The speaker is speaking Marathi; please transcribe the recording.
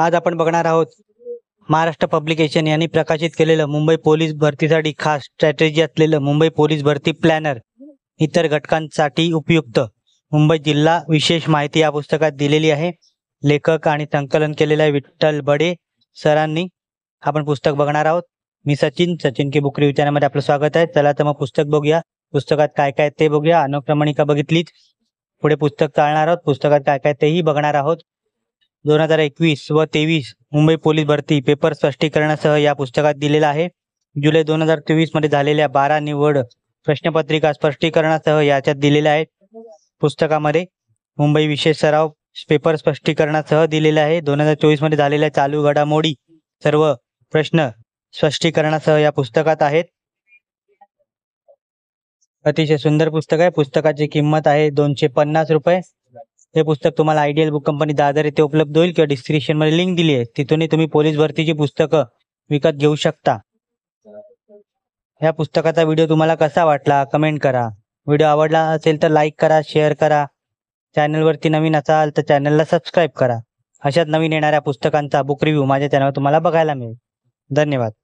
आज आपण बघणार आहोत महाराष्ट्र पब्लिकेशन यांनी प्रकाशित केलेलं मुंबई पोलीस भरतीसाठी खास स्ट्रॅटेजी असलेलं मुंबई पोलीस भरती प्लॅनर इतर घटकांसाठी उपयुक्त मुंबई जिल्हा विशेष माहिती या पुस्तकात दिलेली आहे लेखक आणि संकलन केलेलं आहे विठ्ठल बडे सरांनी आपण पुस्तक बघणार आहोत मी सचिन सचिन की बुकरी विचारामध्ये आपलं स्वागत आहे चला तर मग पुस्तक बघूया पुस्तकात काय काय ते बघूया अनुक्रमणिका बघितलीच पुढे पुस्तक चालणार आहोत पुस्तकात काय काय तेही बघणार आहोत दोन हजार एकवीस व तेवीस मुंबई पोलीस भरती पेपर स्पष्टीकरणासह या पुस्तकात दिलेला आहे जुलै दोन हजार तेवीस मध्ये झालेल्या बारा निवड प्रश्नपत्रिका स्पष्टीकरणासह याच्यात दिलेल्या आहेत पुस्तकामध्ये मुंबई विशेष सराव पेपर स्पष्टीकरणासह दिलेला आहे दोन हजार चोवीस मध्ये झालेल्या चालू घडामोडी सर्व प्रश्न स्पष्टीकरणासह या पुस्तकात आहेत अतिशय सुंदर पुस्तक आहे पुस्तकाची किंमत आहे दोनशे पन्नास रुपये हे पुस्तक तुम्हाला आयडियल बुक कंपनी दादर येथे उपलब्ध होईल किंवा डिस्क्रिप्शन मध्ये लिंक दिली आहे तिथूनही तुम्ही पोलीस भरतीची पुस्तकं विकत घेऊ शकता ह्या पुस्तकाचा व्हिडिओ तुम्हाला कसा वाटला कमेंट करा व्हिडिओ आवडला असेल तर लाईक करा शेअर करा चॅनलवरती नवीन असाल तर चॅनलला सबस्क्राईब करा अशाच नवीन येणाऱ्या पुस्तकांचा बुक रिव्ह्यू माझ्या चॅनलवर तुम्हाला बघायला मिळेल धन्यवाद